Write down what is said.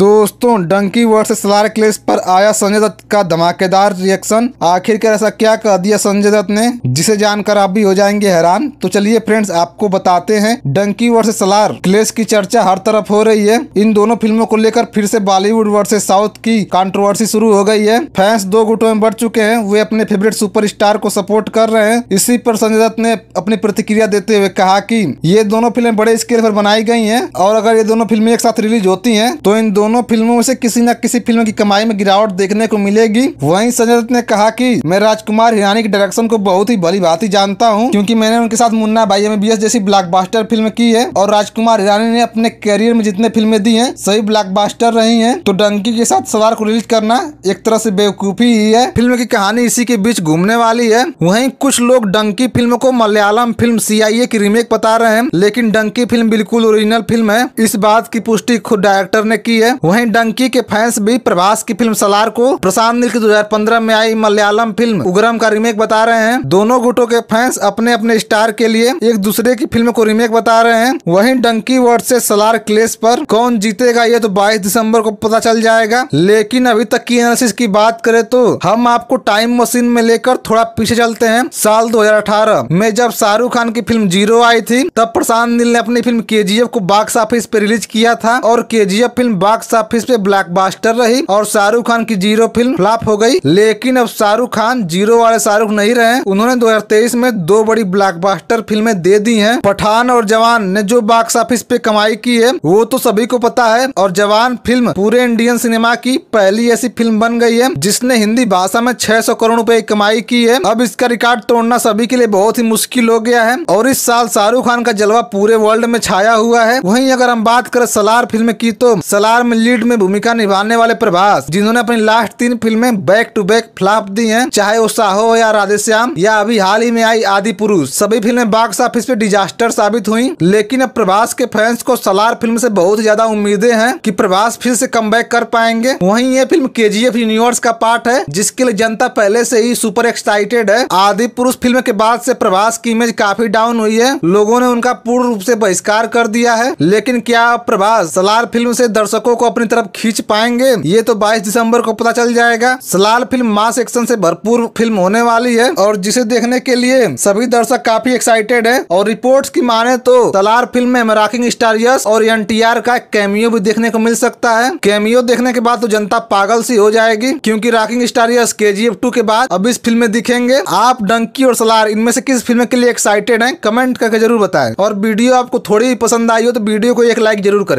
दोस्तों डंकी वर्सेस सलार क्लेश पर आया संजय दत्त का धमाकेदार रिएक्शन आखिरकार ऐसा क्या कर दिया संजय दत्त ने जिसे जानकर आप भी हो जाएंगे हैरान तो चलिए फ्रेंड्स आपको बताते हैं डंकी वर्सेस सलार क्लेश की चर्चा हर तरफ हो रही है इन दोनों फिल्मों को लेकर फिर से बॉलीवुड वर्सेज साउथ की कॉन्ट्रोवर्सी शुरू हो गई है फैंस दो गुटों में बढ़ चुके हैं वे अपने फेवरेट सुपर को सपोर्ट कर रहे हैं इसी पर संजय दत्त ने अपनी प्रतिक्रिया देते हुए कहा की ये दोनों फिल्म बड़े स्केल पर बनाई गई है और अगर ये दोनों फिल्म एक साथ रिलीज होती है तो इन दोनों दोनों फिल्मों से किसी न किसी फिल्म की कमाई में गिरावट देखने को मिलेगी वहीं संजय दत्त ने कहा कि मैं राजकुमार हिरानी के डायरेक्शन को बहुत ही भली भांति जानता हूँ क्योंकि मैंने उनके साथ मुन्ना भाई एमबीएस जैसी ब्लॉकबास्टर फिल्म की है और राजकुमार हिरानी ने अपने करियर में जितने फिल्में दी है सभी ब्लॉकबास्टर रही है तो डंकी के साथ सवार को रिलीज करना एक तरह से बेवकूफी ही है फिल्म की कहानी इसी के बीच घूमने वाली है वही कुछ लोग डंकी फिल्म को मलयालम फिल्म सीआईए की रिमेक बता रहे हैं लेकिन डंकी फिल्म बिल्कुल ओरिजिनल फिल्म है इस बात की पुष्टि खुद डायरेक्टर ने की है वहीं डंकी के फैंस भी प्रभास की फिल्म सलार को प्रशांत नील की 2015 में आई मलयालम फिल्म उग्रम का रीमेक बता रहे हैं दोनों गुटों के फैंस अपने अपने स्टार के लिए एक दूसरे की फिल्म को रीमेक बता रहे हैं वहीं डंकी वर्ड से सलार क्लेस पर कौन जीतेगा ये तो बाईस दिसम्बर को पता चल जाएगा लेकिन अभी तक की एनालिसिस की बात करें तो हम आपको टाइम मशीन में लेकर थोड़ा पीछे चलते हैं साल 2018 में जब शाहरुख खान की फिल्म जीरो आई थी तब प्रशांत नील ने अपनी फिल्म के को बॉक्स ऑफिस पे रिलीज किया था और के फिल्म बॉक्स बॉक्स ऑफिस पे ब्लॉकबस्टर रही और शाहरुख खान की जीरो फिल्म फ्लॉप हो गई लेकिन अब शाहरुख खान जीरो वाले शाहरुख नहीं रहे उन्होंने 2023 में दो बड़ी ब्लॉकबस्टर फिल्में दे दी हैं पठान और जवान ने जो बॉक्स ऑफिस पे कमाई की है वो तो सभी को पता है और जवान फिल्म पूरे इंडियन सिनेमा की पहली ऐसी फिल्म बन गई है जिसने हिंदी भाषा में छह करोड़ रूपए कमाई की है अब इसका रिकॉर्ड तोड़ना सभी के लिए बहुत ही मुश्किल हो गया है और इस साल शाहरुख खान का जलवा पूरे वर्ल्ड में छाया हुआ है वहीं अगर हम बात करें सलार फिल्म की तो सलार में लीड में भूमिका निभाने वाले प्रभास जिन्होंने अपनी लास्ट तीन फिल्में बैक टू बैक फ्लॉप दी हैं चाहे वो साहो या राधेश्याम या अभी हाल ही में आई आदि पुरुष सभी फिल्में बॉक्स ऑफिस पे डिजास्टर साबित हुई लेकिन अब प्रभास के फैंस को सलार फिल्म से बहुत ज्यादा उम्मीदें हैं कि प्रभास फिर से कम कर पाएंगे वहीं ये फिल्म के यूनिवर्स का पार्ट है जिसके लिए जनता पहले से ही सुपर एक्साइटेड है आदि पुरुष फिल्म के बाद से प्रभास की इमेज काफी डाउन हुई है लोगों ने उनका पूर्ण रूप से बहिष्कार कर दिया है लेकिन क्या प्रभास सलार फिल्म से दर्शकों को अपनी तरफ खींच पाएंगे ये तो बाईस दिसम्बर को पता चल जाएगा सलाल फिल्म मास एक्शन से भरपूर फिल्म होने वाली है और जिसे देखने के लिए सभी दर्शक काफी एक्साइटेड है और रिपोर्ट की माने तो सलार फिल्म में मराकिंग स्टार यश और एन का कैमियो भी देखने को मिल सकता है कैमियो देखने के बाद तो जनता पागल सी हो जाएगी क्योंकि राकिंग स्टार यश के जी के बाद अब इस फिल्म में दिखेंगे आप डंकी और सलार इनमें से किस फिल्म के लिए एक्साइटेड हैं कमेंट करके जरूर बताएं और वीडियो आपको थोड़ी पसंद आई हो तो वीडियो को एक लाइक जरूर करें